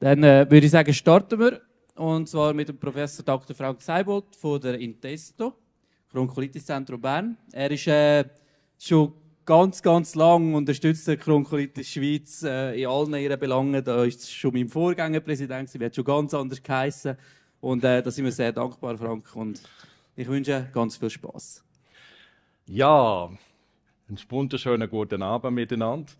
Dann äh, würde ich sagen, starten wir. Und zwar mit dem Professor Dr. Frank Seibold von der Intesto, chronkolitis zentrum Bern. Er ist äh, schon ganz, ganz lang unterstützt der Kronkolitis Schweiz äh, in allen ihren Belangen. Da ist schon mein Vorgängerpräsident, sie wird schon ganz anders geheißen. Und äh, da sind wir sehr dankbar, Frank. Und ich wünsche ganz viel Spaß. Ja, einen wunderschönen guten Abend miteinander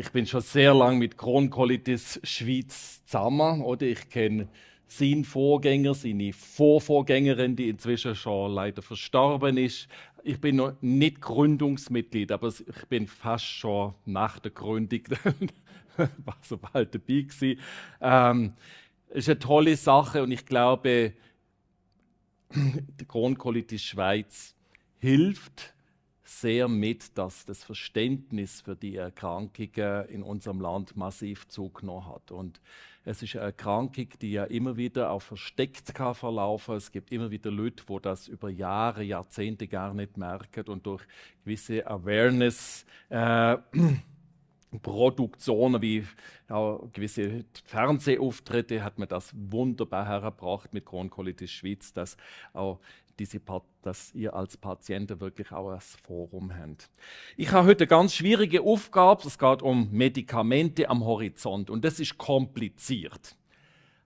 ich bin schon sehr lange mit Kronkolitis Schweiz zusammen, oder? Ich kenne seinen Vorgänger, seine Vorvorgängerin, die inzwischen schon leider verstorben ist. Ich bin noch nicht Gründungsmitglied, aber ich bin fast schon nach der Gründung, war so bald dabei Es Ähm, ist eine tolle Sache und ich glaube, die Kronkolitis Schweiz hilft, sehr mit, dass das Verständnis für die Erkrankungen in unserem Land massiv zugenommen hat. Und es ist eine Erkrankung, die ja immer wieder auch versteckt kann verlaufen. Es gibt immer wieder Leute, wo das über Jahre, Jahrzehnte gar nicht merken und durch gewisse Awareness äh, Produktionen wie ja, gewisse Fernsehauftritte hat man das wunderbar hergebracht mit Kronolitis Schweiz, dass auch diese Part, dass ihr als Patienten wirklich auch ein Forum habt. Ich habe heute eine ganz schwierige Aufgabe. Es geht um Medikamente am Horizont und das ist kompliziert.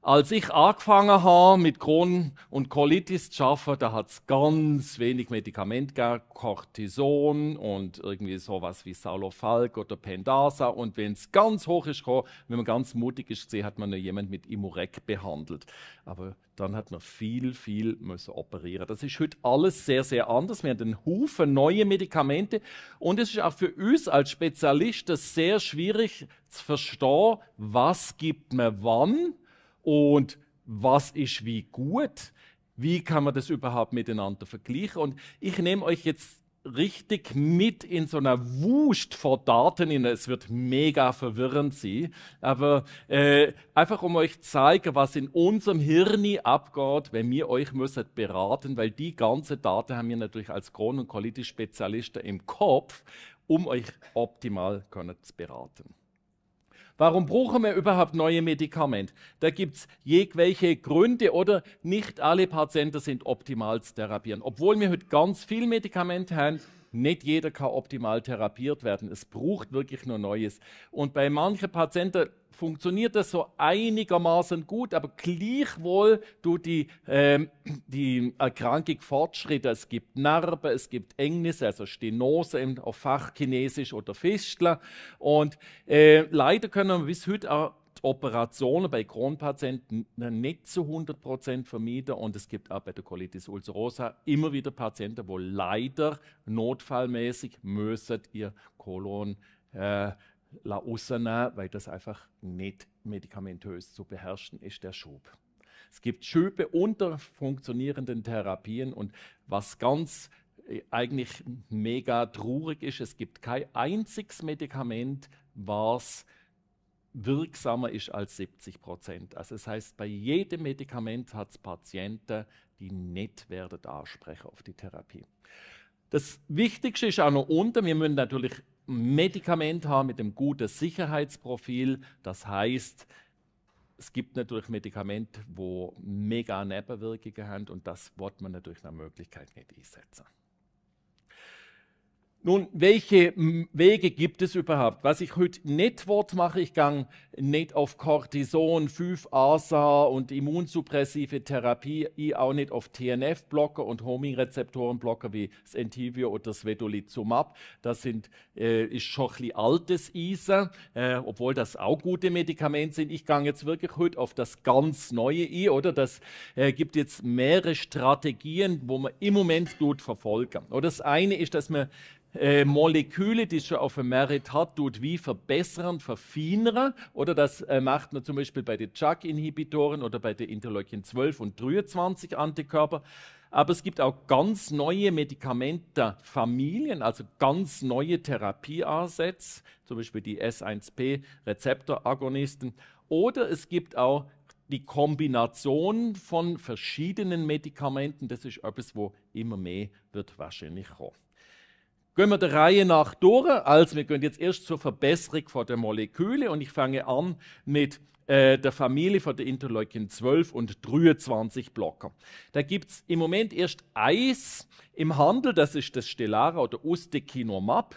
Als ich angefangen habe, mit Crohn und Colitis zu arbeiten, da hat es ganz wenig Medikament gegeben, Cortison und irgendwie sowas wie Saulofalk oder Pendasa. Und wenn es ganz hoch ist, wenn man ganz mutig ist, hat man noch jemand mit Imurek behandelt. Aber dann hat man viel, viel müssen operieren. Das ist heute alles sehr, sehr anders. Wir haben einen Haufen neue Medikamente. Und es ist auch für uns als Spezialisten sehr schwierig zu verstehen, was gibt man wann gibt und was ist wie gut, wie kann man das überhaupt miteinander vergleichen. Und ich nehme euch jetzt richtig mit in so einer Wust vor Daten Es wird mega verwirrend sein, aber äh, einfach um euch zeigen, was in unserem Hirni abgeht, wenn wir euch müssen beraten, weil die ganze Daten haben wir natürlich als Kron- und Colitis-Spezialisten im Kopf, um euch optimal können zu beraten. Warum brauchen wir überhaupt neue Medikamente? Da gibt es jegliche Gründe oder nicht alle Patienten sind optimal zu therapieren. Obwohl wir heute ganz viel Medikamente haben, nicht jeder kann optimal therapiert werden. Es braucht wirklich nur Neues. Und bei manchen Patienten funktioniert das so einigermaßen gut, aber gleichwohl tut die, ähm, die Erkrankung Fortschritte. Es gibt Narben, es gibt Engnisse, also Stenose auf Fachchinesisch oder Fistler. Und äh, leider können wir bis heute auch Operationen bei Kronpatienten nicht zu 100% vermieden und es gibt auch bei der Colitis ulcerosa immer wieder Patienten, wo leider notfallmäßig müssen ihr Kolon äh, la weil das einfach nicht medikamentös zu beherrschen ist, der Schub. Es gibt Schübe unter funktionierenden Therapien und was ganz äh, eigentlich mega traurig ist, es gibt kein einziges Medikament, was wirksamer ist als 70 Prozent. Also das heißt, bei jedem Medikament hat es Patienten, die nicht werden ansprechen auf die Therapie. Das Wichtigste ist auch noch unten. Wir müssen natürlich ein Medikament haben mit einem guten Sicherheitsprofil. Das heißt, es gibt natürlich Medikamente, wo mega Nebenwirkungen haben und das wird man natürlich nach Möglichkeit nicht einsetzen. Nun, welche Wege gibt es überhaupt? Was ich heute nicht wort mache, ich gang nicht auf Cortison, 5-ASA und immunsuppressive Therapie, ich auch nicht auf TNF-Blocker und Homing-Rezeptoren-Blocker wie das Entivio oder das Vedolizumab. Das sind, äh, ist schon ein altes ISA, äh, obwohl das auch gute Medikamente sind. Ich gang jetzt wirklich heute auf das ganz neue I, oder? Das äh, gibt jetzt mehrere Strategien, wo man im Moment gut verfolgen. Oder das eine ist, dass man äh, Moleküle, die es schon auf dem Merit hat, tut wie verbessern, verfeinern. Oder das äh, macht man zum Beispiel bei den chuck inhibitoren oder bei den Interleukin 12 und 23 Antikörper. Aber es gibt auch ganz neue Medikamentenfamilien, also ganz neue Therapieansätze, zum Beispiel die S1P-Rezeptoragonisten. Oder es gibt auch die Kombination von verschiedenen Medikamenten. Das ist etwas, wo immer mehr wird wahrscheinlich kommen gehen wir der Reihe nach durch. Also, wir gehen jetzt erst zur Verbesserung von der Moleküle und ich fange an mit äh, der Familie von der Interleukin 12 und 23 Blocker. Da gibt es im Moment erst eins im Handel, das ist das Stellara oder Ustekinumab.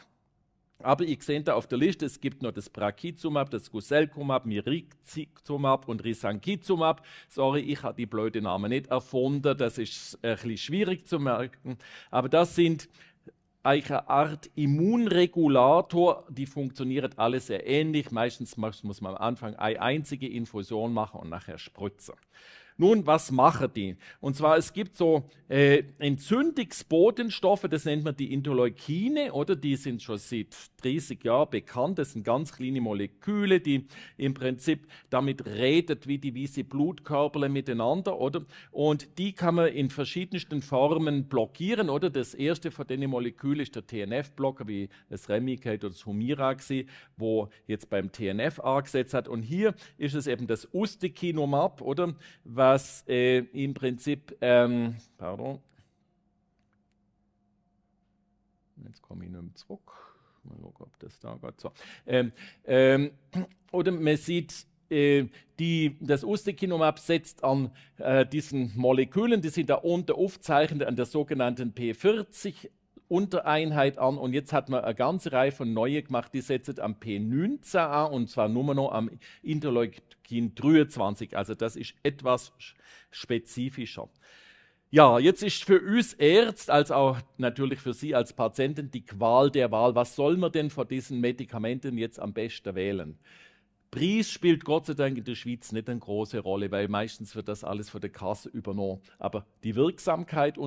Aber ihr seht da auf der Liste, es gibt noch das Brakizumab, das Guselkumab, Mirikizumab und Risankizumab. Sorry, ich habe die blöden Namen nicht erfunden, das ist ein bisschen schwierig zu merken. Aber das sind eine Art Immunregulator, die funktioniert alle sehr ähnlich. Meistens muss man am Anfang eine einzige Infusion machen und nachher spritzen. Nun, was machen die? Und zwar, es gibt so äh, Entzündungsbotenstoffe, das nennt man die Interleukine, oder? Die sind schon seit 30 Jahren bekannt. Das sind ganz kleine Moleküle, die im Prinzip damit redet, wie die diese Blutkörperle miteinander, oder? Und die kann man in verschiedensten Formen blockieren, oder? Das erste von den Molekülen ist der TNF-Blocker, wie das Remicade oder das Humiraxi, wo jetzt beim TNF angesetzt hat. Und hier ist es eben das Ustekinumab, oder? Weil dass äh, im Prinzip, ähm, pardon, jetzt komme ich nur zurück, mal gucken, ob das da gerade so. Ähm, ähm, oder man sieht, äh, die, das Ustekinumab setzt an äh, diesen Molekülen, die sind da unten aufzeichnet, an der sogenannten P40 Untereinheit an und jetzt hat man eine ganze Reihe von neuen gemacht, die setzen am P19 an und zwar nur noch am Interleukin 23, also das ist etwas spezifischer. Ja, jetzt ist für uns Ärzte, als auch natürlich für Sie als Patienten, die Qual der Wahl. Was soll man denn von diesen Medikamenten jetzt am besten wählen? Preis spielt Gott sei Dank in der Schweiz nicht eine große Rolle, weil meistens wird das alles von der Kasse übernommen. Aber die Wirksamkeit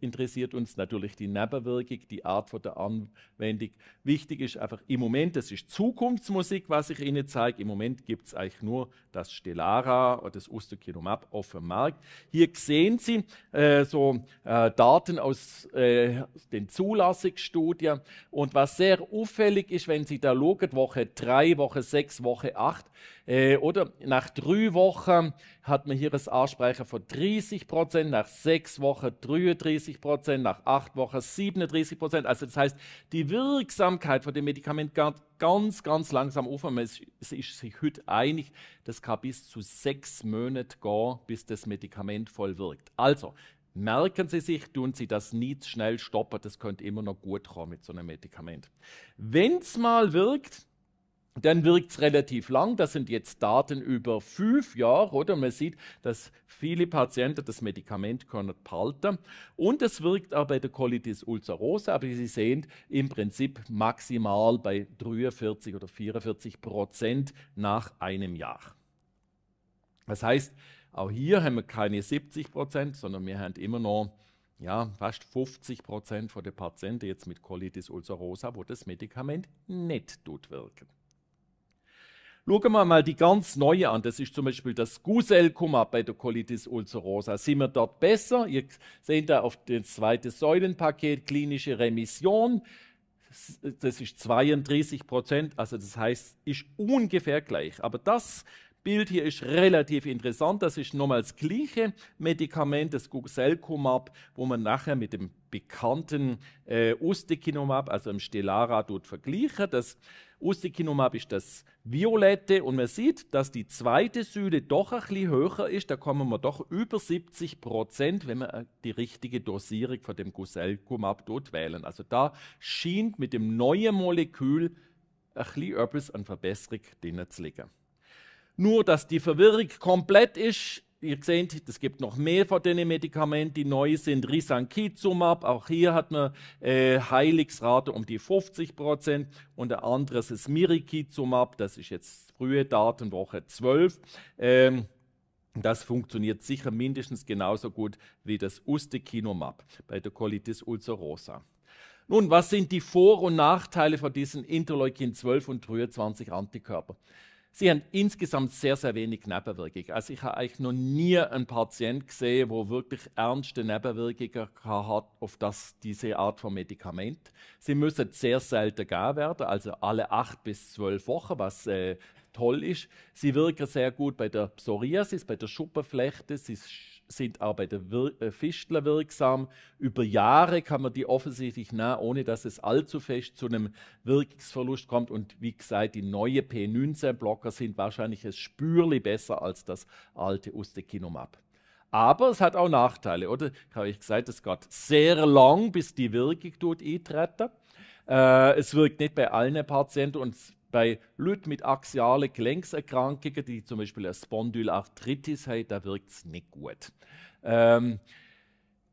interessiert uns natürlich die Nebenwirkung, die Art von der Anwendung. Wichtig ist einfach im Moment, das ist Zukunftsmusik, was ich Ihnen zeige. Im Moment gibt es eigentlich nur das Stellara oder das Ustokinomab auf dem Markt. Hier sehen Sie äh, so äh, Daten aus äh, den Zulassungsstudien. Und was sehr auffällig ist, wenn Sie da schauen, Woche 3, Woche 6, Woche 8, 8. Äh, oder nach drei Wochen hat man hier das Ansprechen von 30 Prozent, nach sechs Wochen 33 Prozent, nach acht Wochen 37 Prozent. Also das heißt, die Wirksamkeit von dem Medikament geht ganz, ganz langsam auf. Man ist, ist sich heute einig, das kann bis zu sechs Monate gehen, bis das Medikament voll wirkt. Also, Merken Sie sich, tun Sie das nie schnell stoppen, das könnte immer noch gut kommen mit so einem Medikament. Wenn es mal wirkt, dann wirkt es relativ lang. Das sind jetzt Daten über fünf Jahre, oder? Man sieht, dass viele Patienten das Medikament können behalten. Und es wirkt auch bei der Colitis ulcerosa, aber Sie sehen im Prinzip maximal bei 43 oder 44 Prozent nach einem Jahr. Das heißt, auch hier haben wir keine 70 Prozent, sondern wir haben immer noch ja, fast 50 Prozent der Patienten jetzt mit Colitis ulcerosa, wo das Medikament nicht tut wirken. Schauen wir mal die ganz neue an. Das ist zum Beispiel das Guselkumab bei der Colitis ulcerosa. Sind wir dort besser? Ihr seht da auf dem zweiten Säulenpaket klinische Remission. Das ist 32 Prozent, also das heißt, ist ungefähr gleich. Aber das Bild hier ist relativ interessant. Das ist nochmals das gleiche Medikament, das Guselkumab, wo man nachher mit dem bekannten äh, Ustekinumab, also im Stellara, dort vergleichen. Das Ustekinumab ist das violette und man sieht, dass die zweite Säule doch ein bisschen höher ist. Da kommen wir doch über 70 Prozent, wenn wir äh, die richtige Dosierung von dem Guselkumab dort wählen. Also da scheint mit dem neuen Molekül ein bisschen etwas an Verbesserung drin zu liegen. Nur, dass die Verwirrung komplett ist, ihr seht, es gibt noch mehr von diesen Medikamenten, die neu sind. Risankizumab, auch hier hat man äh, Heiligsrate um die 50 Prozent. Und der andere ist Mirikizumab, das ist jetzt frühe Datenwoche 12. Ähm, das funktioniert sicher mindestens genauso gut wie das Ustekinumab bei der Colitis ulcerosa. Nun, was sind die Vor- und Nachteile von diesen Interleukin 12 und 23 Antikörpern? sie haben insgesamt sehr, sehr wenig Nebenwirkungen. Also ich habe eigentlich noch nie einen Patienten gesehen, der wirklich ernste Nebenwirkungen hat auf das, diese Art von Medikament. Sie müssen sehr selten gegeben werden, also alle acht bis zwölf Wochen, was äh, toll ist. Sie wirken sehr gut bei der Psoriasis, bei der Schuppenflechte, sie sind auch bei der Wir äh, Fichtler wirksam. Über Jahre kann man die offensichtlich nah, ohne dass es allzu fest zu einem Wirkungsverlust kommt. Und wie gesagt, die neuen P19-Blocker sind wahrscheinlich ein Spürli besser als das alte Ustekinumab. Aber es hat auch Nachteile, oder? Ich habe ich gesagt, es geht sehr lang, bis die Wirkung dort eintreten. Äh, es wirkt nicht bei allen Patienten und bei Leuten mit axialen Gelenkserkrankungen, die zum Beispiel eine Spondylarthritis haben, da wirkt es nicht gut. Ähm,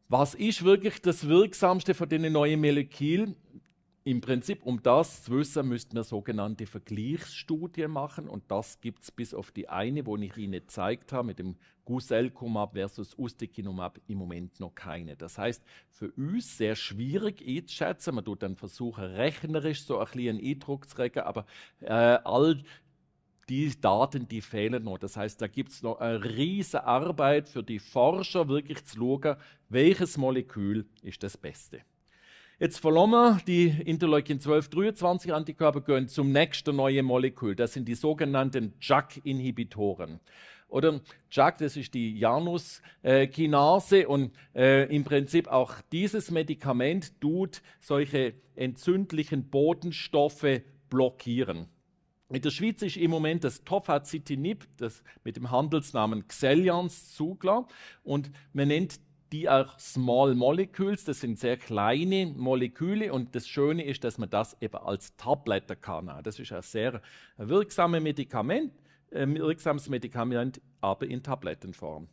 was ist wirklich das Wirksamste von diesen neuen Molekülen? Im Prinzip, um das zu wissen, müssten wir sogenannte Vergleichsstudien machen. Und das gibt es bis auf die eine, wo ich Ihnen gezeigt habe, mit dem Guselkumab versus Ustekinumab im Moment noch keine. Das heißt, für uns sehr schwierig einzuschätzen. Man tut dann versuchen, rechnerisch so ein bisschen Eindruck zu regen, aber äh, all die Daten, die fehlen noch. Das heißt, da gibt es noch eine riesige Arbeit für die Forscher, wirklich zu schauen, welches Molekül ist das Beste. Jetzt verloren wir die Interleukin 12, 23 Antikörper gehen zum nächsten neuen Molekül. Das sind die sogenannten JAK-Inhibitoren. Oder JAK, das ist die Janus-Kinase und äh, im Prinzip auch dieses Medikament tut solche entzündlichen Botenstoffe blockieren. In der Schweiz ist im Moment das Tofacitinib, das mit dem Handelsnamen Xeljanz zugler und man nennt die auch Small Molecules, das sind sehr kleine Moleküle und das Schöne ist, dass man das eben als Tabletter kann. Das ist ein sehr wirksames Medikament, äh, wirksames Medikament, aber in Tablettenform.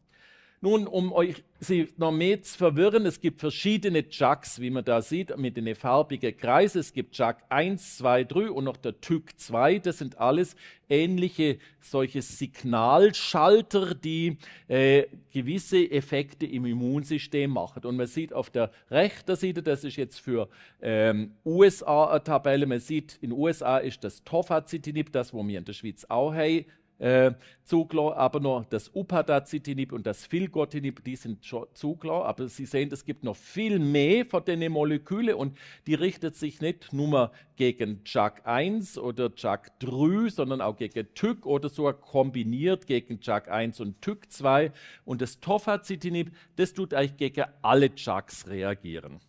Nun, um euch sie noch mehr zu verwirren, es gibt verschiedene Jugs, wie man da sieht, mit den farbigen Kreisen. Es gibt Jug 1, 2, 3 und noch der Typ 2. Das sind alles ähnliche solche Signalschalter, die äh, gewisse Effekte im Immunsystem machen. Und man sieht auf der rechten Seite, das ist jetzt für ähm, USA eine Tabelle, man sieht, in den USA ist das Tofacitinib, das, wo wir in der Schweiz auch haben, äh, Zugler, aber noch das Upadacitinib und das Filgotinib, die sind schon Zugler, aber Sie sehen, es gibt noch viel mehr von den Molekülen und die richtet sich nicht nur gegen JAK1 oder JAK3, sondern auch gegen TYK oder so kombiniert gegen JAK1 und TYK2 und das Tofacitinib, das tut eigentlich gegen alle JAKs reagieren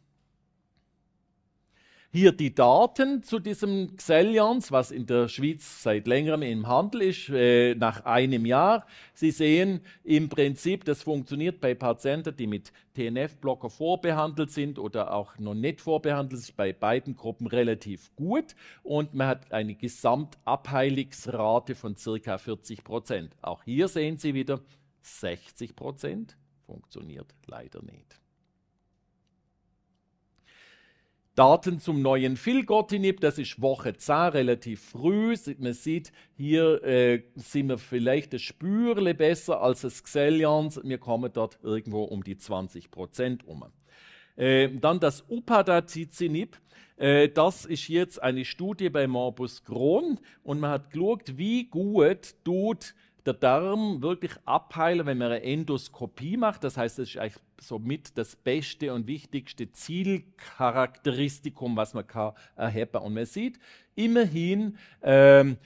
hier die Daten zu diesem Xellions, was in der Schweiz seit längerem im Handel ist, äh, nach einem Jahr. Sie sehen im Prinzip, das funktioniert bei Patienten, die mit TNF-Blocker vorbehandelt sind oder auch noch nicht vorbehandelt sind, bei beiden Gruppen relativ gut. Und man hat eine Gesamtabheilungsrate von circa 40 Prozent. Auch hier sehen Sie wieder, 60 Prozent funktioniert leider nicht. Daten zum neuen Filgotinib, das ist Woche 10, relativ früh. Man sieht, hier äh, sind wir vielleicht ein Spürle besser als das Xelians. Wir kommen dort irgendwo um die 20 Prozent um. Äh, dann das Upadacitinib. Äh, das ist jetzt eine Studie bei Morbus Crohn und man hat geschaut, wie gut tut der Darm wirklich abheilen, wenn man eine Endoskopie macht. Das heißt, das ist eigentlich somit das beste und wichtigste Zielcharakteristikum, was man kann erheben. Und man sieht immerhin, ähm,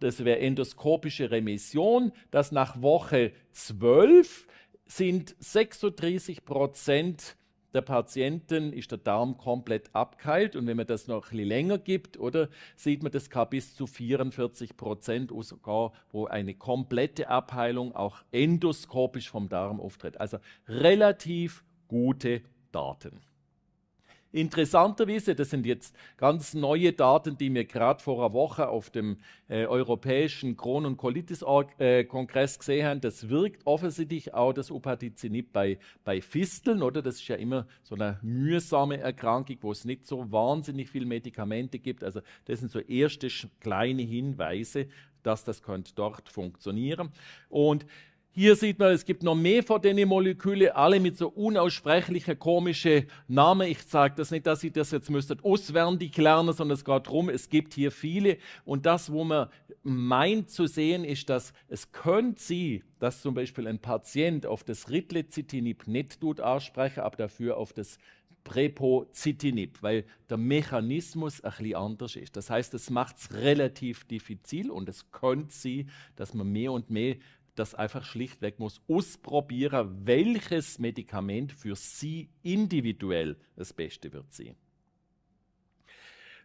das wäre endoskopische Remission, dass nach Woche 12 sind 36 Prozent der Patienten ist der Darm komplett abgeheilt. Und wenn man das noch ein bisschen länger gibt, oder, sieht man, das kann bis zu 44 Prozent sogar, wo eine komplette Abheilung auch endoskopisch vom Darm auftritt. Also relativ gute Daten. Interessanterweise, das sind jetzt ganz neue Daten, die wir gerade vor einer Woche auf dem äh, Europäischen Kron- und Colitis-Kongress äh, gesehen haben, das wirkt offensichtlich auch das Upadizinib bei, bei Fisteln, oder? Das ist ja immer so eine mühsame Erkrankung, wo es nicht so wahnsinnig viele Medikamente gibt. Also das sind so erste kleine Hinweise, dass das könnte dort funktionieren. Und hier sieht man, es gibt noch mehr von diesen Moleküle, alle mit so unaussprechlichen, komischen Namen. Ich sage das nicht, dass ihr das jetzt müsstet auswendig lernen, sondern es geht darum, es gibt hier viele. Und das, wo man meint zu sehen, ist, dass es könnte sein, dass zum Beispiel ein Patient auf das Ritlecitinib nicht tut ansprechen, aber dafür auf das Prepozitinib, weil der Mechanismus ein bisschen anders ist. Das heißt, es macht es relativ diffizil und es könnte sein, dass man mehr und mehr das einfach schlichtweg muss ausprobieren, welches Medikament für sie individuell das Beste wird sein.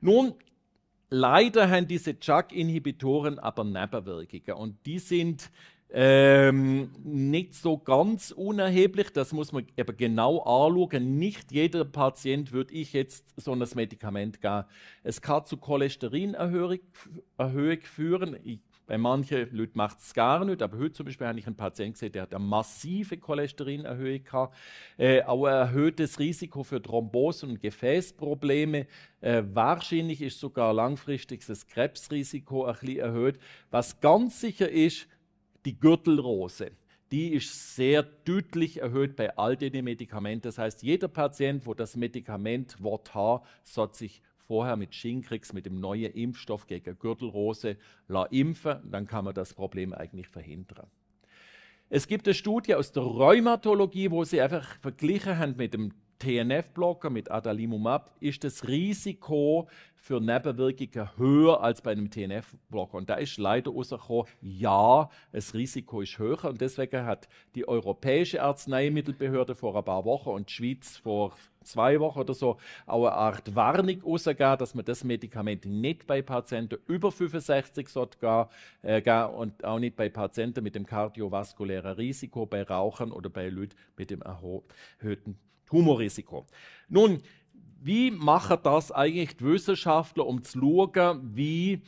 Nun, leider haben diese JAK-Inhibitoren aber Nebenwirkungen und die sind ähm, nicht so ganz unerheblich, das muss man eben genau anschauen. Nicht jeder Patient würde ich jetzt so ein Medikament geben. Es kann zu Cholesterinerhöhung führen. Ich, bei manchen Leuten macht es gar nicht, aber heute zum Beispiel habe ich einen Patienten gesehen, der hat eine massive Cholesterinerhöhung gehabt, äh, auch ein erhöhtes Risiko für Thrombose und Gefäßprobleme. Äh, wahrscheinlich ist sogar langfristig das Krebsrisiko ein bisschen erhöht. Was ganz sicher ist, die Gürtelrose die ist sehr deutlich erhöht bei all den Medikamenten. Das heißt, jeder Patient, wo das Medikament Wort H, sollte sich vorher mit Shingrix, mit dem neuen Impfstoff gegen Gürtelrose, impfen, dann kann man das Problem eigentlich verhindern. Es gibt eine Studie aus der Rheumatologie, wo sie einfach verglichen haben mit dem TNF-Blocker, mit Adalimumab, ist das Risiko für Nebenwirkungen höher als bei einem TNF-Blocker. Und da ist leider rausgekommen, ja, das Risiko ist höher. Und deswegen hat die Europäische Arzneimittelbehörde vor ein paar Wochen und die Schweiz vor zwei Wochen oder so auch eine Art Warnung rausgeben, dass man das Medikament nicht bei Patienten über 65 sollte äh, und auch nicht bei Patienten mit dem kardiovaskulären Risiko, bei Rauchern oder bei Leuten mit dem erhöhten Tumorrisiko. Nun, wie machen das eigentlich die Wissenschaftler, um zu schauen, wie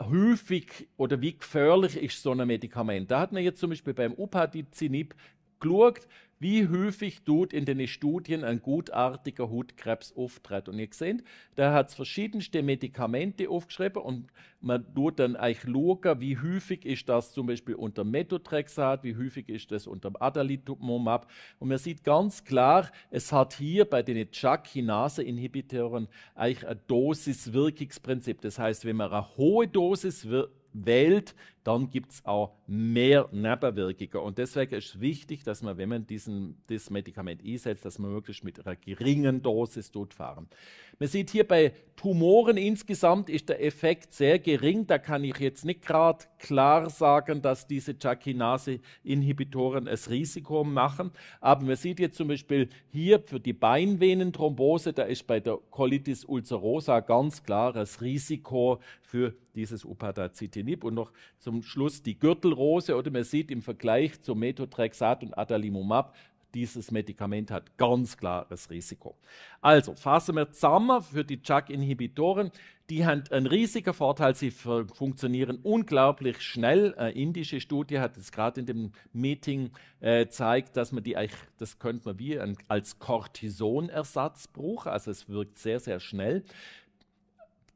häufig oder wie gefährlich ist so ein Medikament? Da hat man jetzt zum Beispiel beim Upadicinib geschaut, wie häufig tut in den Studien ein gutartiger Hautkrebs auftritt. Und ihr seht, da hat es verschiedenste Medikamente aufgeschrieben und man tut dann eigentlich schauen, wie häufig ist das zum Beispiel unter Methotrexat, wie häufig ist das unter Adalimumab. Und man sieht ganz klar, es hat hier bei den JAK-Kinase-Inhibitoren eigentlich ein Dosis-Wirkungsprinzip. Das heißt, wenn man eine hohe Dosis wählt, dann gibt es auch mehr Nebenwirkungen. Und deswegen ist wichtig, dass man, wenn man diesen, dieses Medikament einsetzt, dass man wirklich mit einer geringen Dosis dort fahren. Man sieht hier bei Tumoren insgesamt ist der Effekt sehr gering. Da kann ich jetzt nicht gerade klar sagen, dass diese Chakinase-Inhibitoren es Risiko machen. Aber man sieht jetzt zum Beispiel hier für die Beinvenenthrombose, da ist bei der Colitis ulcerosa ganz klares Risiko für dieses Upadacitinib. Und noch zum zum Schluss die Gürtelrose oder man sieht im Vergleich zu Methotrexat und Adalimumab, dieses Medikament hat ganz klares Risiko. Also, fassen wir zusammen für die JAK-Inhibitoren. Die haben einen riesigen Vorteil, sie funktionieren unglaublich schnell. Eine indische Studie hat es gerade in dem Meeting äh, gezeigt, dass man die eigentlich, das könnte man wie ein, als Cortisonersatz brauchen. Also es wirkt sehr, sehr schnell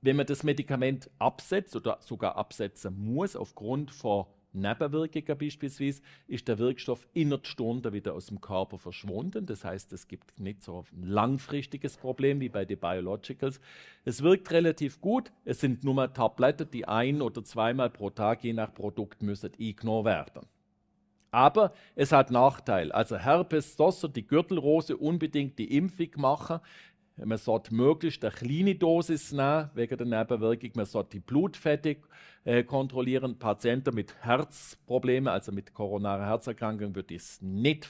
wenn man das Medikament absetzt oder sogar absetzen muss, aufgrund von Nebenwirkungen beispielsweise, ist der Wirkstoff innerhalb Stunden wieder aus dem Körper verschwunden. Das heißt, es gibt nicht so ein langfristiges Problem wie bei den Biologicals. Es wirkt relativ gut. Es sind nur mal Tabletten, die ein- oder zweimal pro Tag, je nach Produkt, müssen eingenommen werden. Aber es hat Nachteile. Also Herpes Sosser, die Gürtelrose, unbedingt die Impfung machen. Man sollte möglichst eine kleine Dosis nehmen, wegen der Nebenwirkung. Man sollte die Blutfette äh, kontrollieren. Patienten mit Herzproblemen, also mit koronarer Herzerkrankung, würde ich es nicht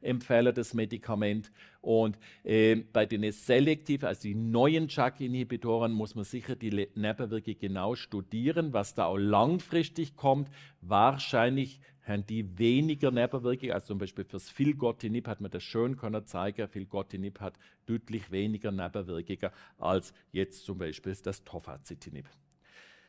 empfehlen, das Medikament. Und äh, bei den selektiven, also die neuen JAK-Inhibitoren, muss man sicher die Nebenwirkung genau studieren, was da auch langfristig kommt. Wahrscheinlich haben die weniger Nebenwirkungen. Also zum Beispiel fürs Filgotinib hat man das schön können zeigen. Filgotinib hat deutlich weniger Nebenwirkungen als jetzt zum Beispiel das Tofacitinib.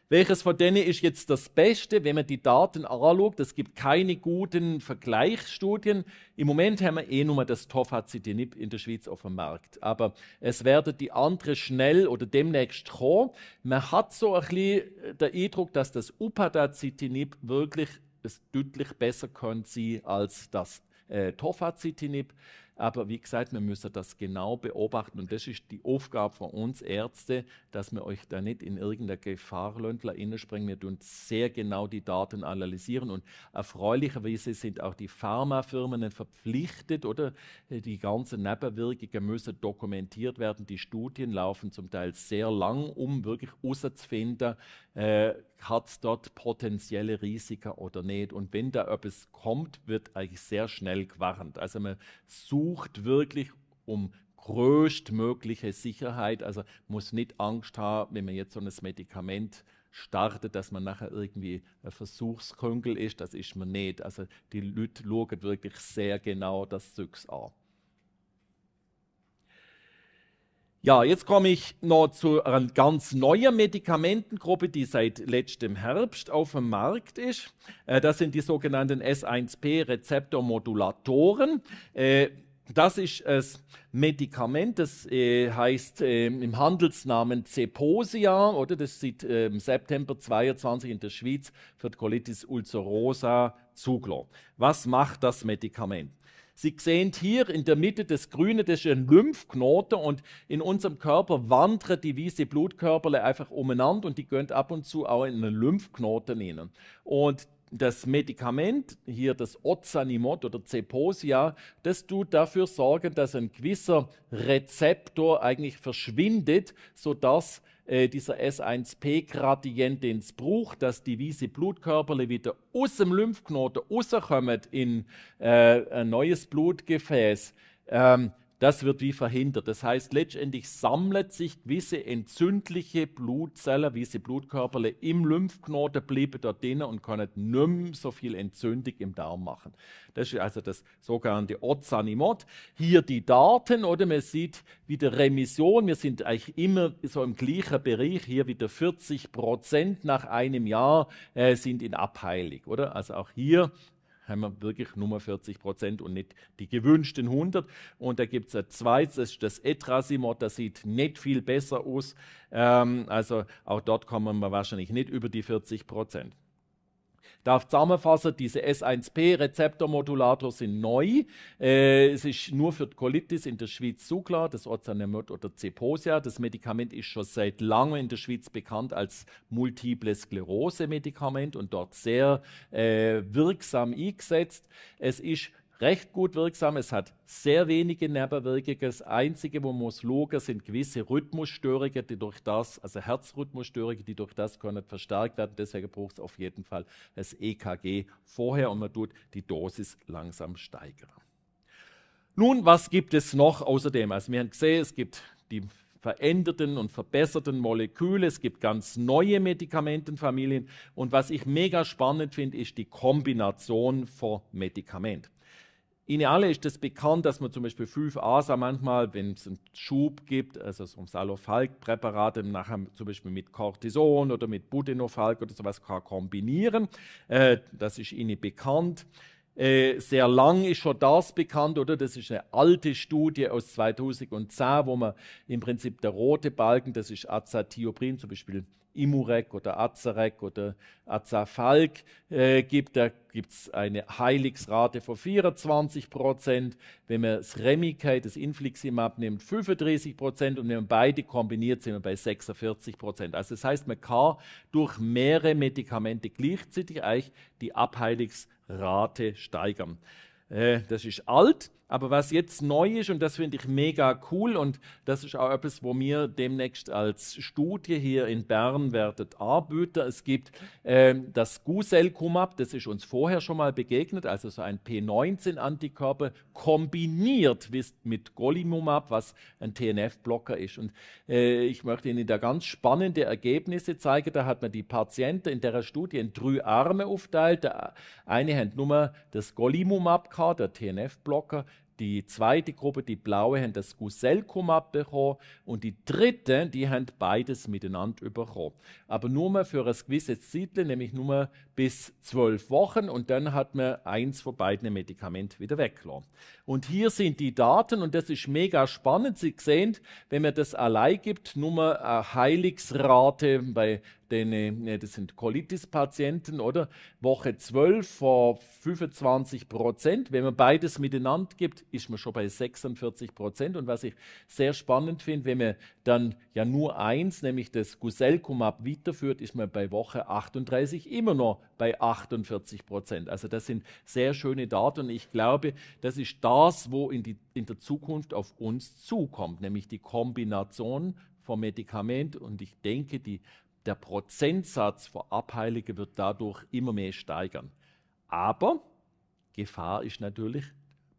Welches von denen ist jetzt das Beste, wenn man die Daten anschaut? Es gibt keine guten Vergleichsstudien. Im Moment haben wir eh nur das Tofacitinib in der Schweiz auf dem Markt. Aber es werden die anderen schnell oder demnächst kommen. Man hat so ein bisschen den Eindruck, dass das Upadacitinib wirklich es deutlich besser könnte sein als das äh, Tofacitinib. Aber wie gesagt, wir müssen das genau beobachten und das ist die Aufgabe von uns Ärzte, dass wir euch da nicht in irgendeine Gefahr innerspringen. Wir tun sehr genau die Daten analysieren und erfreulicherweise sind auch die Pharmafirmen verpflichtet oder die ganzen Nebenwirkungen müssen dokumentiert werden. Die Studien laufen zum Teil sehr lang, um wirklich herauszufinden, äh, hat es dort potenzielle Risiken oder nicht. Und wenn da etwas kommt, wird eigentlich sehr schnell gewarnt. Also man sucht sucht wirklich um größtmögliche Sicherheit. Also muss nicht Angst haben, wenn man jetzt so ein Medikament startet, dass man nachher irgendwie ein Versuchskünkel ist. Das ist man nicht. Also die Leute schauen wirklich sehr genau das Zeugs an. Ja, jetzt komme ich noch zu einer ganz neuen Medikamentengruppe, die seit letztem Herbst auf dem Markt ist. Äh, das sind die sogenannten S1P-Rezeptormodulatoren. Das ist ein Medikament, das äh, heißt äh, im Handelsnamen Ceposia, oder? Das sieht äh, im September 22 in der Schweiz für die Colitis ulcerosa zugelassen. Was macht das Medikament? Sie sehen hier in der Mitte das Grüne, das ist ein Lymphknoten und in unserem Körper wandern die weißen Blutkörperle einfach umeinander und die gehen ab und zu auch in einen Lymphknoten hinein. Und das Medikament, hier das Ozanimod oder Zeposia, das tut dafür sorgen, dass ein gewisser Rezeptor eigentlich verschwindet, sodass äh, dieser S1P-Gradient, ins Bruch, dass die weiße Blutkörperle wieder aus dem Lymphknoten rauskommen in äh, ein neues Blutgefäß, ähm, das wird wie verhindert. Das heißt, letztendlich sammelt sich gewisse entzündliche Blutzellen, gewisse Blutkörperle im Lymphknoten, bleiben dort drinnen und können nicht so viel entzündig im Darm machen. Das ist also das sogenannte Ozanimod. Hier die Daten, oder man sieht wieder Remission. Wir sind eigentlich immer so im gleichen Bereich. Hier wieder 40 Prozent nach einem Jahr äh, sind in Abheilig, oder? Also auch hier haben wir wirklich nur 40 Prozent und nicht die gewünschten 100. Und da gibt es ein zweites, das ist das Etrasimod, das sieht nicht viel besser aus. Ähm, also auch dort kommen wir wahrscheinlich nicht über die 40 Prozent darf zusammenfassen, diese S1P-Rezeptormodulator sind neu. Äh, es ist nur für die Colitis in der Schweiz zugelassen, das Ozanimod oder Ceposia. Das Medikament ist schon seit langem in der Schweiz bekannt als Multiple Sklerose-Medikament und dort sehr äh, wirksam eingesetzt. Es ist recht gut wirksam. Es hat sehr wenige Nebenwirkungen. Das Einzige, wo man schauen sind gewisse Rhythmusstörungen, die durch das, also Herzrhythmusstörungen, die durch das können verstärkt werden. Deshalb braucht es auf jeden Fall das EKG vorher und man tut die Dosis langsam steigern. Nun, was gibt es noch außerdem? Also wir haben gesehen, es gibt die veränderten und verbesserten Moleküle. Es gibt ganz neue Medikamentenfamilien. Und was ich mega spannend finde, ist die Kombination von Medikamenten. Ihnen alle ist das bekannt, dass man zum Beispiel 5-Asa manchmal, wenn es einen Schub gibt, also so ein Salofalk-Präparat, nachher zum Beispiel mit Cortison oder mit Budenofalk oder sowas kann kombinieren. Äh, das ist Ihnen bekannt. Äh, sehr lang ist schon das bekannt, oder? Das ist eine alte Studie aus 2010, wo man im Prinzip der rote Balken, das ist Azathioprin, zum Beispiel Imurek oder Azarek oder Azafalk äh, gibt. Da gibt es eine Heiligsrate von 24 Prozent. Wenn man das Remicade, das Infliximab nimmt, 35 Prozent. Und wenn man beide kombiniert, sind wir bei 46 Prozent. Also das heißt, man kann durch mehrere Medikamente gleichzeitig eigentlich die Abheilungsrate steigern. Äh, das ist alt. Aber was jetzt neu ist, und das finde ich mega cool, und das ist auch etwas, wo wir demnächst als Studie hier in Bern werdet anbieten. Es gibt äh, das Guselkumab, das ist uns vorher schon mal begegnet, also so ein P19-Antikörper kombiniert mit Golimumab, was ein TNF-Blocker ist. Und äh, ich möchte Ihnen da ganz spannende Ergebnisse zeigen. Da hat man die Patienten in der Studie in drei Arme aufteilt. Der eine hat nur das Golimumab gehabt, der TNF-Blocker. Die zweite Gruppe, die blaue, haben das Guselkumab bekommen und die dritte, die haben beides miteinander bekommen. Aber nur für ein gewisses Zeitchen, nämlich nur bis zwölf Wochen und dann hat man eins von beiden Medikamenten wieder weggelassen. Und hier sind die Daten und das ist mega spannend. Sie sehen, wenn man das allein gibt, nur eine Heilungsrate bei den, äh, das sind Colitis-Patienten, oder? Woche 12 vor 25 Prozent. Wenn man beides miteinander gibt, ist man schon bei 46 Prozent. Und was ich sehr spannend finde, wenn man dann ja nur eins, nämlich das Guselkumab, weiterführt, ist man bei Woche 38 immer noch bei 48 Prozent. Also das sind sehr schöne Daten und ich glaube, das ist das, wo in, die, in der Zukunft auf uns zukommt, nämlich die Kombination vom Medikament und ich denke, die, der Prozentsatz für Abheilige wird dadurch immer mehr steigern. Aber Gefahr ist natürlich,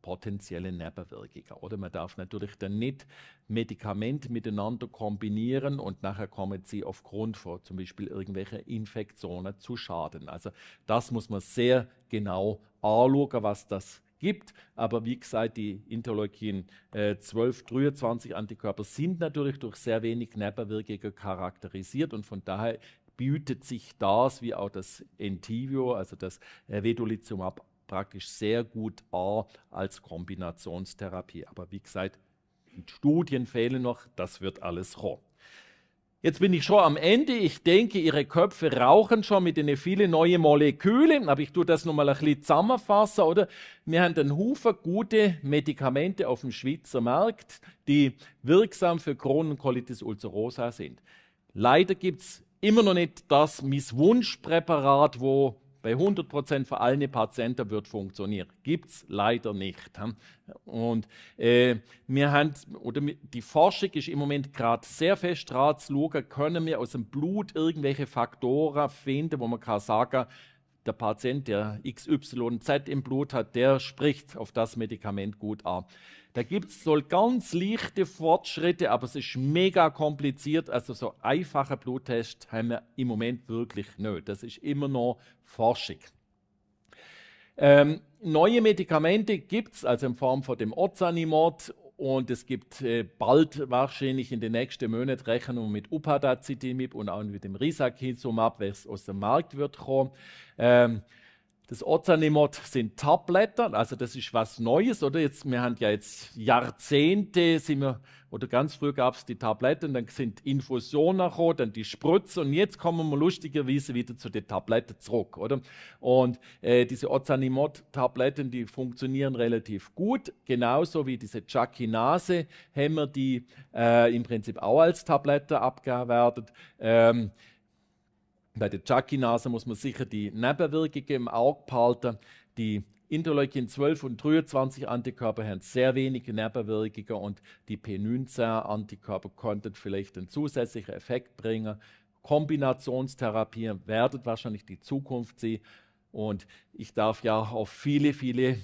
potenzielle Nebenwirkungen. Oder man darf natürlich dann nicht Medikamente miteinander kombinieren und nachher kommen sie aufgrund von zum Beispiel irgendwelchen Infektionen zu Schaden. Also das muss man sehr genau anschauen, was das gibt. Aber wie gesagt, die Interleukin äh, 12, 23 Antikörper sind natürlich durch sehr wenig Nebenwirkungen charakterisiert und von daher bietet sich das, wie auch das Entivio, also das äh, Vedolizumab, praktisch sehr gut auch als Kombinationstherapie. Aber wie gesagt, die Studien fehlen noch, das wird alles roh. Jetzt bin ich schon am Ende. Ich denke, Ihre Köpfe rauchen schon mit den vielen neuen Molekülen. Aber ich tue das nochmal ein bisschen zusammenfassen, oder? Wir haben einen Hufer gute Medikamente auf dem Schweizer Markt, die wirksam für Kronenkolitis ulcerosa sind. Leider gibt es immer noch nicht das Misswunschpräparat, wo bei 100% für alle Patienten wird funktionieren. Gibt es leider nicht. Hm? Und äh, wir haben, oder die Forschung ist im Moment gerade sehr fest dran zu schauen, können wir aus dem Blut irgendwelche Faktoren finden, wo man kann sagen kann, der Patient, der XYZ im Blut hat, der spricht auf das Medikament gut an. Da gibt es so ganz leichte Fortschritte, aber es ist mega kompliziert. Also so einfache Bluttest haben wir im Moment wirklich nicht. Das ist immer noch Forschung. Ähm, neue Medikamente gibt es, also in Form von dem Ozanimod und es gibt äh, bald wahrscheinlich in den nächsten Monaten Rechnungen mit Upadacitinib und auch mit dem Risakizumab, welches aus dem Markt wird kommen. Ähm, das Ozanimod sind Tabletten, also das ist was Neues, oder? Jetzt, wir haben ja jetzt Jahrzehnte, sind wir, oder ganz früh gab es die Tabletten, dann sind Infusionen gekommen, dann die Spritze und jetzt kommen wir lustigerweise wieder zu den Tabletten zurück, oder? Und äh, diese Ozanimod-Tabletten, die funktionieren relativ gut, genauso wie diese Chakinase-Hämmer, die äh, im Prinzip auch als Tablette abgewertet Ähm, bei der Chucky-Nase muss man sicher die Nebenwirkungen im Auge behalten. Die Interleukin 12 und 23 Antikörper haben sehr wenige Nebenwirkungen und die P19-Antikörper konnten vielleicht einen zusätzlichen Effekt bringen. Kombinationstherapien werden wahrscheinlich die Zukunft sein. Und ich darf ja auf viele, viele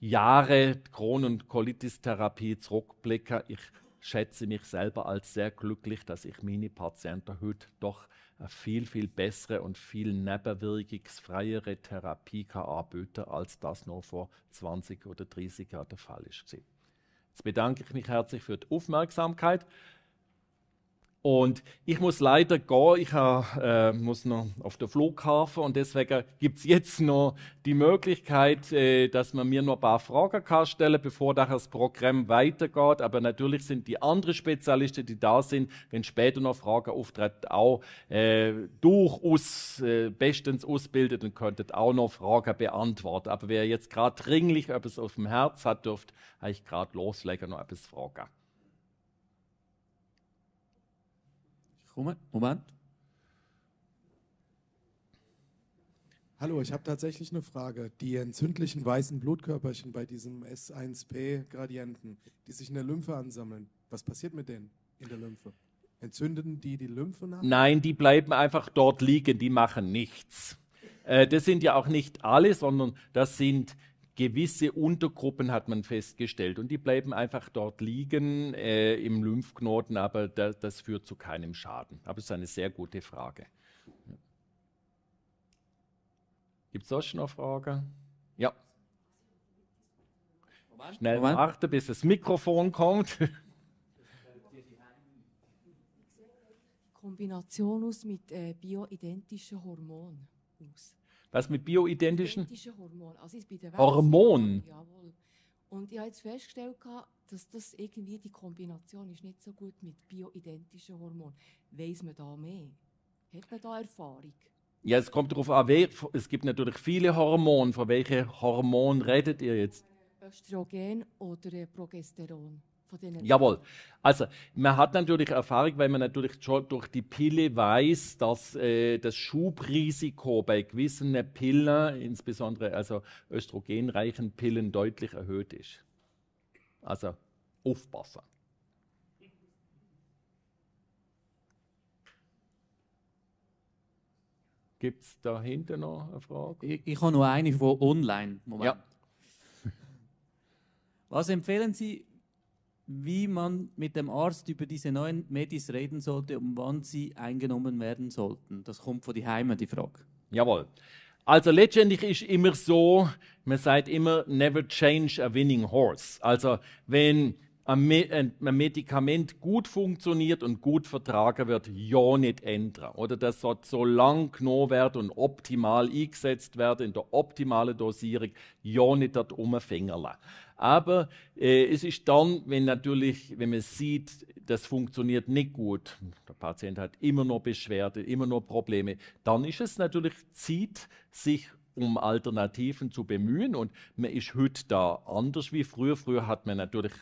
Jahre Crohn- und Colitis-Therapie zurückblicken. Ich schätze mich selber als sehr glücklich, dass ich meine Patienten heute doch eine viel, viel bessere und viel nebenwirkungsfreiere Therapie kann anbieten als das noch vor 20 oder 30 Jahren der Fall ist. Jetzt bedanke ich mich herzlich für die Aufmerksamkeit. Und ich muss leider gehen, ich äh, muss noch auf den Flughafen und deswegen gibt es jetzt noch die Möglichkeit, äh, dass man mir noch ein paar Fragen kann stellen bevor das Programm weitergeht. Aber natürlich sind die anderen Spezialisten, die da sind, wenn später noch Fragen auftreten, auch äh, durchaus äh, bestens ausbildet und könntet auch noch Fragen beantworten. Aber wer jetzt gerade dringlich etwas auf dem Herz hat, dürft eigentlich gerade loslegen und noch etwas fragen. Moment. Moment. Hallo, ich habe tatsächlich eine Frage. Die entzündlichen weißen Blutkörperchen bei diesem S1P-Gradienten, die sich in der Lymphe ansammeln, was passiert mit denen in der Lymphe? Entzünden die die Lymphe nach? Nein, die bleiben einfach dort liegen, die machen nichts. Äh, das sind ja auch nicht alle, sondern das sind gewisse Untergruppen hat man festgestellt und die bleiben einfach dort liegen äh, im Lymphknoten, aber da, das führt zu keinem Schaden. Aber es ist eine sehr gute Frage. Gibt es sonst noch Fragen? Ja. Moment, Schnell Moment. warten, bis das Mikrofon kommt. Kombination aus mit äh, bioidentischen Hormonen aus. Was mit bioidentischen Hormonen? Also Hormonen. Jawohl. Und ich habe jetzt festgestellt, dass das irgendwie die Kombination ist nicht so gut mit bioidentischen Hormonen. Weiß man da mehr? Hat man da Erfahrung? Ja, es kommt darauf an, es gibt natürlich viele Hormone. Von welchen Hormonen redet ihr jetzt? Östrogen oder äh, Progesteron. Jawohl. Also, man hat natürlich Erfahrung, weil man natürlich schon durch die Pille weiß, dass äh, das Schubrisiko bei gewissen Pillen, insbesondere also östrogenreichen Pillen, deutlich erhöht ist. Also, aufpassen. Gibt es da hinten noch eine Frage? Ich, ich habe noch eine von online. Moment. Ja. Was empfehlen Sie wie man mit dem Arzt über diese neuen Medis reden sollte und wann sie eingenommen werden sollten. Das kommt von die Heime, die Frage. Jawohl. Also letztendlich ist immer so, man sagt immer, never change a winning horse. Also wenn ein äh, Medikament gut funktioniert und gut vertragen wird, ja nicht ändern. Oder das sollte so lang genommen werden und optimal eingesetzt werden in der optimalen Dosierung, ja nicht dort umfingerle. Aber äh, es ist dann, wenn natürlich, wenn man sieht, das funktioniert nicht gut, der Patient hat immer noch Beschwerden, immer noch Probleme, dann ist es natürlich Zeit, sich um Alternativen zu bemühen. Und man ist heute da anders wie früher. Früher hat man natürlich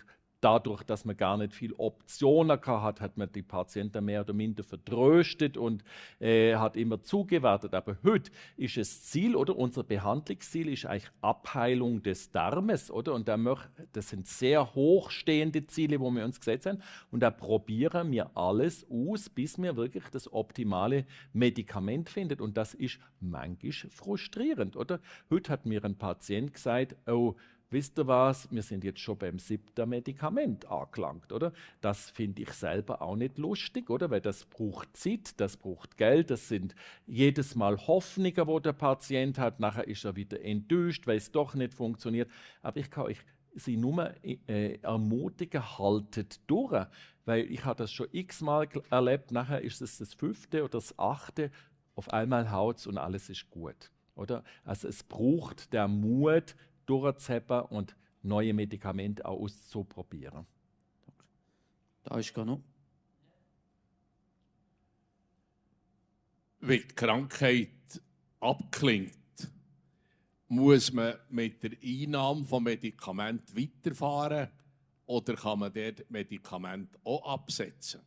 dadurch, dass man gar nicht viel Optionen hat, hat man die Patienten mehr oder minder vertröstet und äh, hat immer zugewartet. Aber heute ist das Ziel oder unser Behandlungsziel ist eigentlich Abheilung des Darmes, oder? Und da das sind sehr hochstehende Ziele, wo wir uns gesetzt haben. Und da probieren wir alles aus, bis wir wirklich das optimale Medikament finden. Und das ist manchmal frustrierend, oder? Heute hat mir ein Patient gesagt, oh, wisst ihr was, wir sind jetzt schon beim siebten Medikament angelangt, oder? Das finde ich selber auch nicht lustig, oder? Weil das braucht Zeit, das braucht Geld, das sind jedes Mal Hoffnungen, wo der Patient hat, nachher ist er wieder enttäuscht, weil es doch nicht funktioniert. Aber ich kann euch sie nur äh, ermutigen, haltet durch. Weil ich habe das schon x-mal erlebt, nachher ist es das fünfte oder das achte, auf einmal haut es und alles ist gut. Oder? Also es braucht der Mut, durchzuheben und neue Medikamente auch auszuprobieren. Da ist gar noch. Wenn die Krankheit abklingt, muss man mit der Einnahme von Medikamenten weiterfahren oder kann man dort Medikament auch absetzen?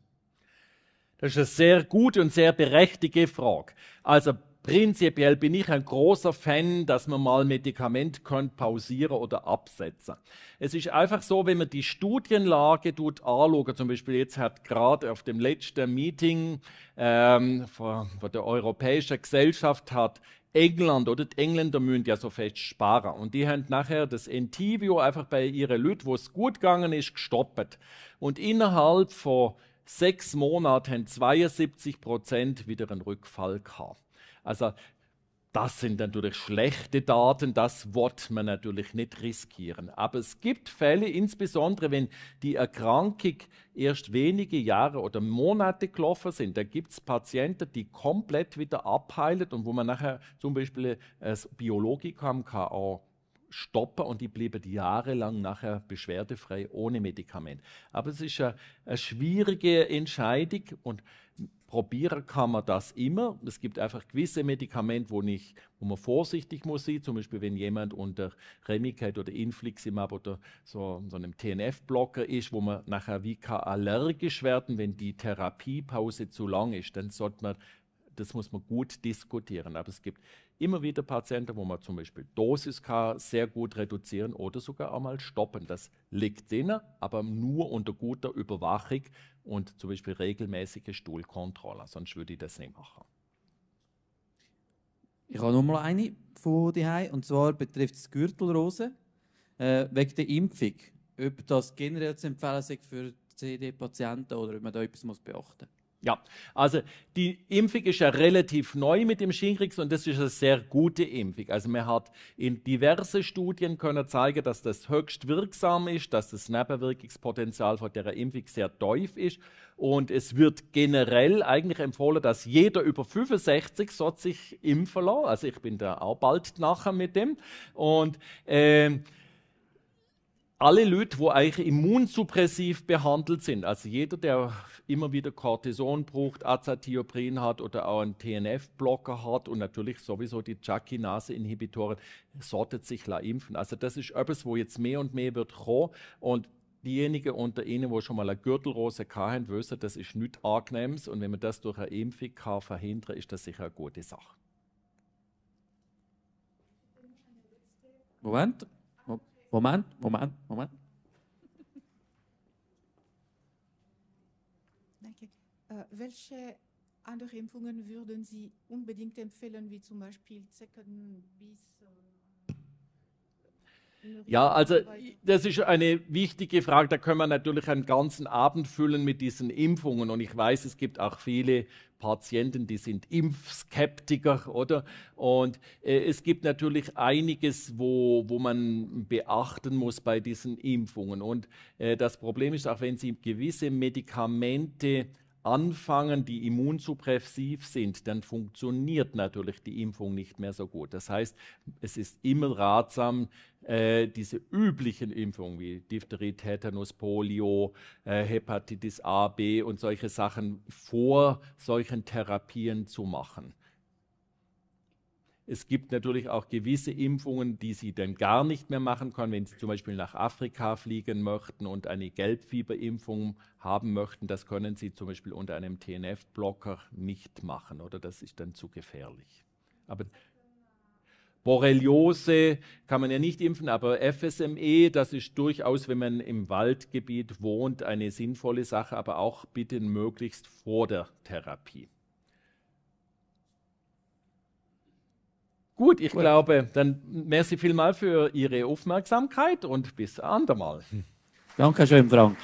Das ist eine sehr gute und sehr berechtigte Frage. Also prinzipiell bin ich ein großer Fan, dass man mal Medikament kann pausieren oder absetzen. Es ist einfach so, wenn man die Studienlage tut anschaut, zum Beispiel jetzt hat gerade auf dem letzten Meeting ähm, von, von der Europäischen Gesellschaft hat England oder die Engländer müssen ja so fest sparen. Und die haben nachher das Entivio einfach bei ihren Leuten, wo es gut gegangen ist, gestoppt. Und innerhalb von sechs Monaten haben 72 Prozent wieder einen Rückfall gehabt. Also das sind natürlich schlechte Daten, das wird man natürlich nicht riskieren. Aber es gibt Fälle, insbesondere wenn die Erkrankung erst wenige Jahre oder Monate gelaufen sind, da gibt es Patienten, die komplett wieder abheilen und wo man nachher zum Beispiel äh, das Biologikum kann auch stoppen und die bleiben jahrelang nachher beschwerdefrei ohne Medikament. Aber es ist eine, eine schwierige Entscheidung und Probieren kann man das immer. Es gibt einfach gewisse Medikamente, wo, nicht, wo man vorsichtig muss sein. Zum Beispiel, wenn jemand unter Remicade oder Infliximab oder so, so einem TNF-Blocker ist, wo man nachher wie kann allergisch werden, wenn die Therapiepause zu lang ist, dann sollte man das muss man gut diskutieren. Aber es gibt immer wieder Patienten, wo man zum Beispiel Dosis kann sehr gut reduzieren oder sogar einmal stoppen. Das liegt drin, aber nur unter guter Überwachung und zum Beispiel regelmäßige Stuhlkontrollen, sonst würde ich das nicht machen. Ich habe nochmal eine von dir und zwar betrifft es Gürtelrose äh, wegen der Impfung. Ob das generell zu empfehlen ist für CD-Patienten oder ob man da etwas beachten muss. Ja, also die Impfung ist ja relativ neu mit dem Shingrix und das ist eine sehr gute Impfung. Also man hat in diverse Studien können zeigen, dass das höchst wirksam ist, dass das Nebenwirkungspotenzial von der Impfung sehr teuf ist und es wird generell eigentlich empfohlen, dass jeder über 65 sich impfen lassen. Also ich bin da auch bald nachher mit dem und äh, alle Leute, die eigentlich immunsuppressiv behandelt sind, also jeder, der immer wieder Cortison braucht, Azathioprin hat oder auch einen TNF-Blocker hat und natürlich sowieso die chucky nase inhibitoren sortet sich la impfen. Also das ist etwas, wo jetzt mehr und mehr wird kommen und diejenigen unter Ihnen, die schon mal eine Gürtelrose hatten, wissen, das ist nichts Angenehmes und wenn man das durch eine Impfung kann verhindern kann, ist das sicher eine gute Sache. Moment. Moment, Moment, Moment. Danke. Äh, welche andere Impfungen würden Sie unbedingt empfehlen, wie zum Beispiel Zecken bis... Äh ja, also das ist eine wichtige Frage. Da können wir natürlich einen ganzen Abend füllen mit diesen Impfungen. Und ich weiß, es gibt auch viele Patienten, die sind Impfskeptiker, oder? Und äh, es gibt natürlich einiges, wo, wo man beachten muss bei diesen Impfungen. Und äh, das Problem ist, auch wenn Sie gewisse Medikamente anfangen, die immunsuppressiv sind, dann funktioniert natürlich die Impfung nicht mehr so gut. Das heißt, es ist immer ratsam, äh, diese üblichen Impfungen wie Diphtherie, Tetanus, Polio, äh, Hepatitis A, B und solche Sachen vor solchen Therapien zu machen. Es gibt natürlich auch gewisse Impfungen, die sie dann gar nicht mehr machen können, wenn sie zum Beispiel nach Afrika fliegen möchten und eine Gelbfieberimpfung haben möchten. Das können sie zum Beispiel unter einem TNF-Blocker nicht machen oder das ist dann zu gefährlich. Aber Borreliose kann man ja nicht impfen, aber FSME, das ist durchaus, wenn man im Waldgebiet wohnt, eine sinnvolle Sache, aber auch bitte möglichst vor der Therapie. Gut, ich Gut. glaube, dann merci vielmal für Ihre Aufmerksamkeit und bis andermal. Dankeschön, Frank.